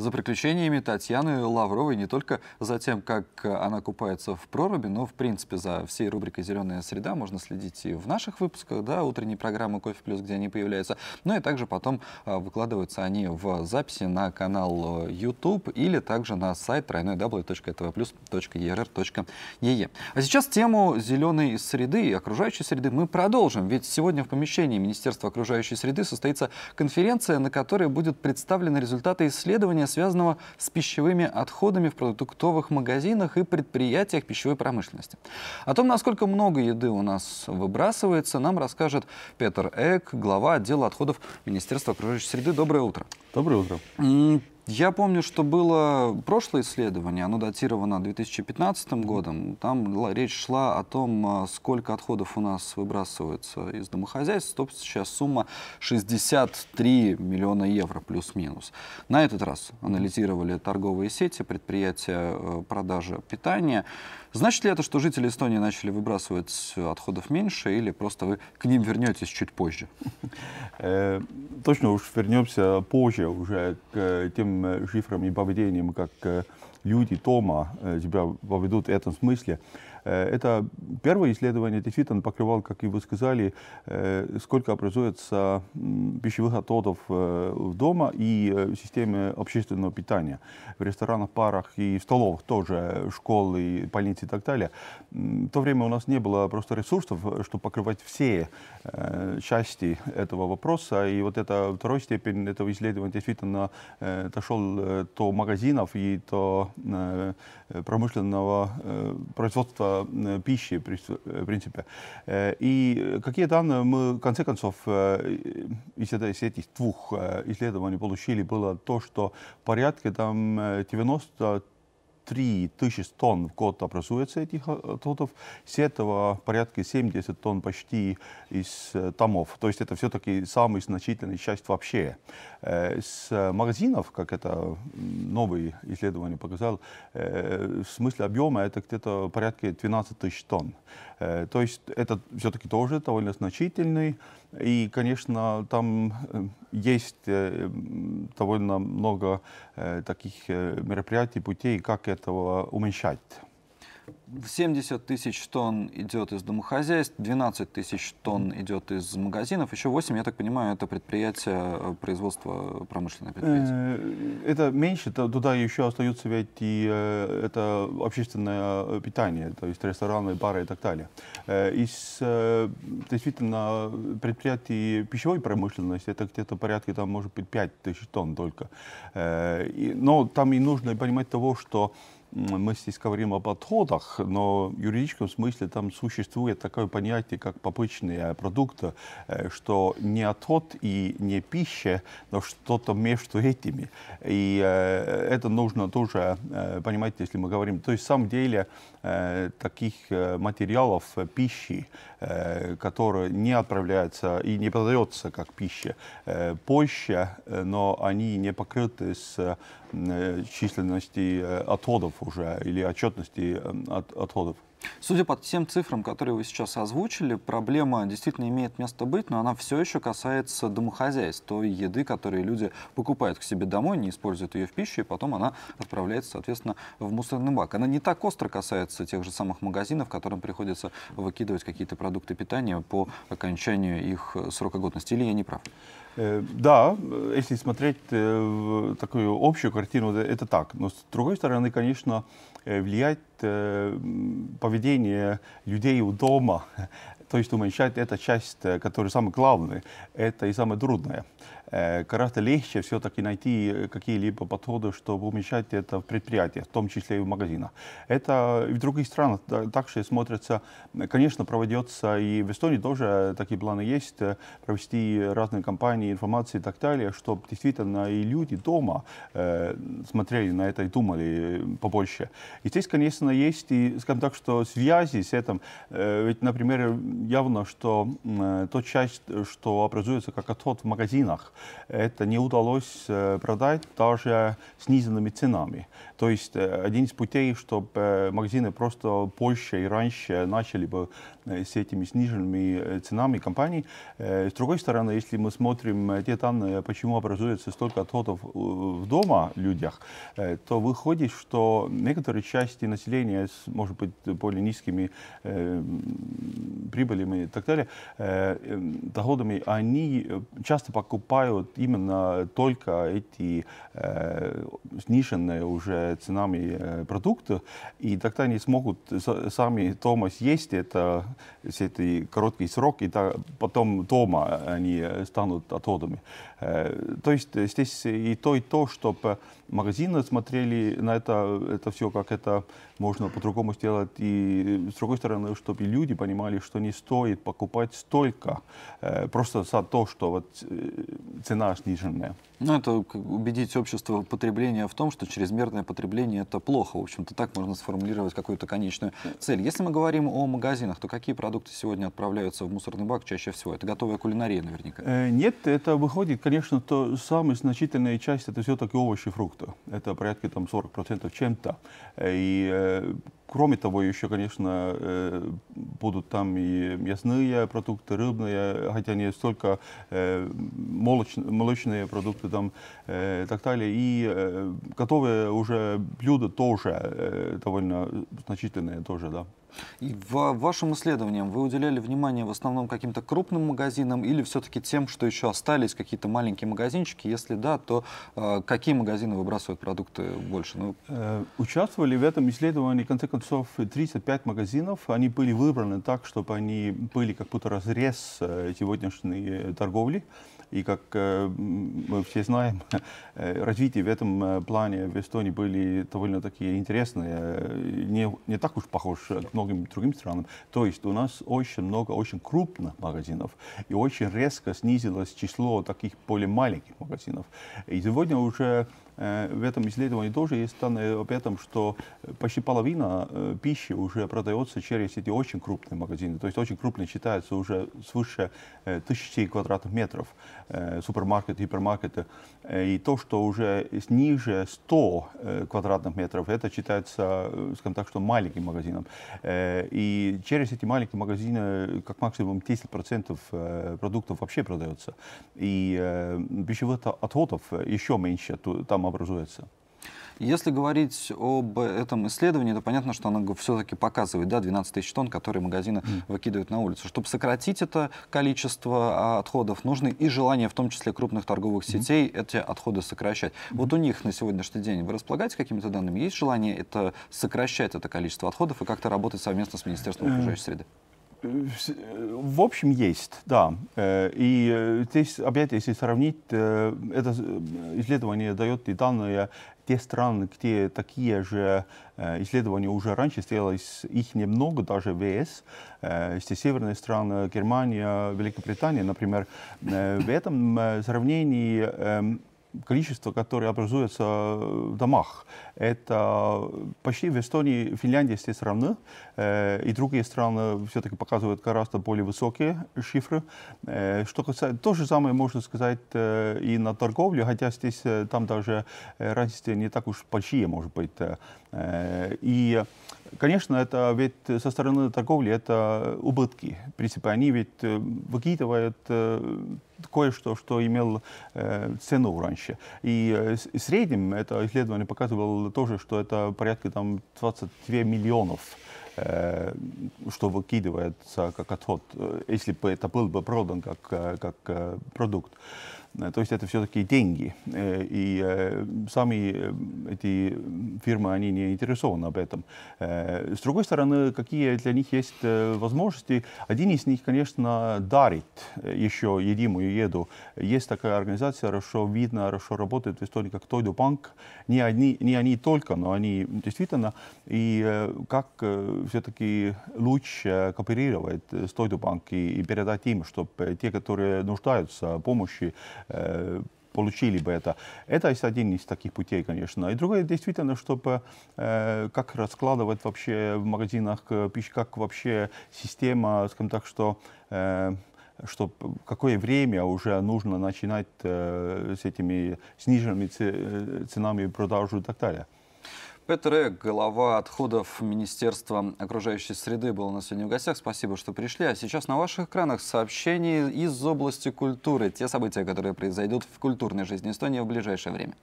за приключениями Татьяны Лавровой не только за тем, как она купается в проруби, но, в принципе, за всей рубрикой «Зеленая среда» можно следить и в наших выпусках, да, утренней программы «Кофе плюс», где они появляются, но ну и также потом а, выкладываются они в записи на канал э, YouTube или также на сайт www.tvplus.err.ee. А сейчас тему зеленой среды и окружающей среды мы продолжим, ведь сегодня в помещении Министерства окружающей среды состоится конференция, на которой будут представлены результаты исследования связанного с пищевыми отходами в продуктовых магазинах и предприятиях пищевой промышленности. О том, насколько много еды у нас выбрасывается, нам расскажет Петр Эк, глава отдела отходов Министерства окружающей среды. Доброе утро. Доброе утро. Я помню, что было прошлое исследование, оно датировано 2015 годом. Там речь шла о том, а, сколько отходов у нас выбрасывается из домохозяйств. Собственно, сейчас сумма 63 миллиона евро плюс-минус. На этот раз анализировали торговые сети, предприятия э, продажи питания. Значит ли это, что жители Эстонии начали выбрасывать э, отходов меньше или просто вы к ним вернетесь чуть позже? Э, точно уж вернемся позже уже к тем этим э, и поведением, как люди э, Тома себя э, поведут в этом смысле, Э, это первое исследование. Действительно, покрывало, как и вы сказали, э, сколько образуется пищевых отходов э, в дома и системе общественного питания. В ресторанах, парах и в столовых тоже, школы, больницы и так далее. В то время у нас не было просто ресурсов, чтобы покрывать все части этого вопроса. И вот это второй степень этого исследования действительно дошел до магазинов и до промышленного производства Э, пищи, в принципе. Э, и какие данные э, мы, в конце концов, из, этих двух исследований получили, было то, что порядка там 90 3 тысячи тонн в год образуется этих отходов. Э, с этого порядка 70 тонн почти из домов. Э, то есть это все-таки самая значительная часть вообще. Э, с магазинов, как это новые исследование показал, в смысле объема это где-то порядка 12 тысяч тонн. То есть это все-таки тоже довольно значительный и, конечно, там э, есть э, довольно много э, таких мероприятий, путей, как этого уменьшать. 70 тысяч тонн идет из домохозяйств, 12 тысяч тонн идет из магазинов, еще 8, я так понимаю, это предприятие э, производства промышленное предприятие. Э, это меньше, то, туда еще остаются ведь и э, это общественное питание, то есть рестораны, бары и так далее. Из действительно предприятий пищевой промышленности это где-то порядка, там может быть 5 тысяч тонн только. Но там и нужно понимать того, что мы здесь говорим об подходах, но в юридическом смысле там существует такое понятие, как попычные продукты, э, что не отход и не пища, но что-то между этими. И э, это нужно тоже э, понимать, если мы говорим. То есть, в самом деле, таких материалов пищи, которые не отправляются и не продается как пища позже, но они не покрыты с Э, численности э, отходов уже или отчетности э, от, отходов? Судя по всем цифрам, которые вы сейчас озвучили, проблема действительно имеет место быть, но она все еще касается домохозяйств, той еды, которую люди покупают к себе домой, не используют ее в пищу, и потом она отправляется, соответственно, в мусорный бак. Она не так остро касается тех же самых магазинов, которым приходится выкидывать какие-то продукты питания по окончанию их э, срока годности. Или я не прав? Э, да, э, если смотреть такую общую картину, это так. Но с другой стороны, конечно, влиять поведение людей у дома. То есть уменьшать эта часть, э, которая самая главная, это и самое трудное. Э, гораздо легче все-таки найти э, какие-либо подходы, чтобы уменьшать это в предприятиях, в том числе и в магазинах. Это и в других странах также смотрится, конечно, проводится и в Эстонии тоже такие планы есть, э, провести разные кампании информации и так далее, чтобы действительно и люди дома смотрели на это и думали побольше. И здесь, конечно, есть и, скажем так, что связи с этим, ведь, например, явно, что э, тот часть, что образуется как отход в магазинах, это не удалось э, продать даже снизенными ценами. То есть э, один из путей, чтобы э, магазины просто позже и раньше начали бы с этими сниженными ценами компаний. С другой стороны, если мы смотрим те данные, почему образуется столько отходов в дома людях, то выходит, что некоторые части населения с, может быть, более низкими прибылями и так далее, доходами, они часто покупают вот именно только эти э, сниженные уже ценами э, продукты, и тогда они смогут сами дома съесть это, с этой короткий срок, и так, потом дома они э, станут отходами. Э, то есть э, здесь и то, и то, чтобы э, магазины смотрели на это, это все, как это можно по-другому сделать. И с другой стороны, чтобы люди понимали, что не стоит покупать столько э, просто за то, что вот, э, цена сниженная. Ну, это убедить общество потребления в том, что чрезмерное потребление – это плохо. В общем-то, так можно сформулировать какую-то конечную цель. Если мы говорим о магазинах, то какие продукты сегодня отправляются в мусорный бак чаще всего? Это готовая кулинария наверняка. Э, нет, это выходит, конечно, то самая значительная часть – это все-таки овощи и фрукты продукта. Это порядка там 40% чем-то. И э, кроме того, еще, конечно, э, будут там и мясные продукты, рыбные, хотя не столько э, молочные, молочные продукты там и так далее. И готовые уже блюда тоже довольно значительные тоже, да. И в вашем исследовании вы уделяли внимание в основном каким-то крупным магазинам или все-таки тем, что еще остались какие-то маленькие магазинчики? Если да, то э, какие магазины выбрасывают продукты больше? Ну... Э, участвовали в этом исследовании, в конце концов, 35 магазинов. Они были выбраны так, чтобы они были как будто разрез э, сегодняшней торговли. И как э, мы все знаем, э, развитие в этом э, плане в Эстонии были довольно такие интересные, не, не так уж похож к многим другим странам. То есть у нас очень много очень крупных магазинов, и очень резко снизилось число таких более маленьких магазинов. И сегодня уже Э, в этом исследовании тоже есть данные об этом, что э, почти половина э, пищи уже продается через эти очень крупные магазины. То есть очень крупные считаются уже свыше тысячи квадратных метров супермаркеты, гипермаркеты. И то, что уже ниже 100 квадратных метров, это считается, скажем так, что маленьким магазином. И через эти маленькие магазины как максимум 10% продуктов вообще продается. И пищевых отходов еще меньше. Там образуется. Если говорить об этом исследовании, то понятно, что оно все-таки показывает да, 12 тысяч тонн, которые магазины выкидывают на улицу. Чтобы сократить это количество а, отходов, нужны и желание, в том числе крупных торговых сетей, mm. эти отходы сокращать. Mm. Вот у них на сегодняшний день, вы располагаете какими-то данными, есть желание это сокращать это количество отходов и как-то работать совместно с Министерством э, окружающей среды? В общем, есть, да. Э, и э, здесь, опять, если сравнить, э, это исследование дает и данные те страны, где такие же исследования уже раньше сделались, их немного, даже ВС, если северные страны, Германия, Великобритания, например, в этом сравнении эм, количество, которое образуется э, в домах. Это э, почти в Эстонии, Финляндии, здесь равны, э, и другие страны все-таки показывают гораздо более высокие цифры. Что касается, то же самое можно сказать и на торговлю, хотя здесь там даже разницы не так уж большие, может быть. И Конечно, это ведь со стороны торговли это убытки. В принципе, они ведь э, выкидывают э, кое-что, что имел э, цену раньше. И э, в среднем это исследование показывало тоже, что это порядка там 22 миллионов Э, что выкидывается как отход, э, если бы это был бы продан как, э, как продукт. То есть это все-таки деньги. И сами эти фирмы, они не интересованы об этом. С другой стороны, какие для них есть возможности? Один из них, конечно, дарит еще едимую еду. Есть такая организация, хорошо видно, хорошо работает в Эстонии, как Тойду Банк. Не, одни, не они только, но они действительно. И как все-таки лучше э, кооперировать с Тойдупанк и передать им, чтобы те, которые нуждаются в помощи, э, получили бы это. Это есть один из таких путей, конечно. И другое, действительно, чтобы э, как раскладывать вообще в магазинах э, пищи, как вообще система, скажем так, что э, что какое время уже нужно начинать э, с этими сниженными ценами продажу и так далее. Петре, глава отходов Министерства окружающей среды, был у нас сегодня в гостях. Спасибо, что пришли. А сейчас на ваших экранах сообщения из области культуры. Те события, которые произойдут в культурной жизни Эстонии в ближайшее время.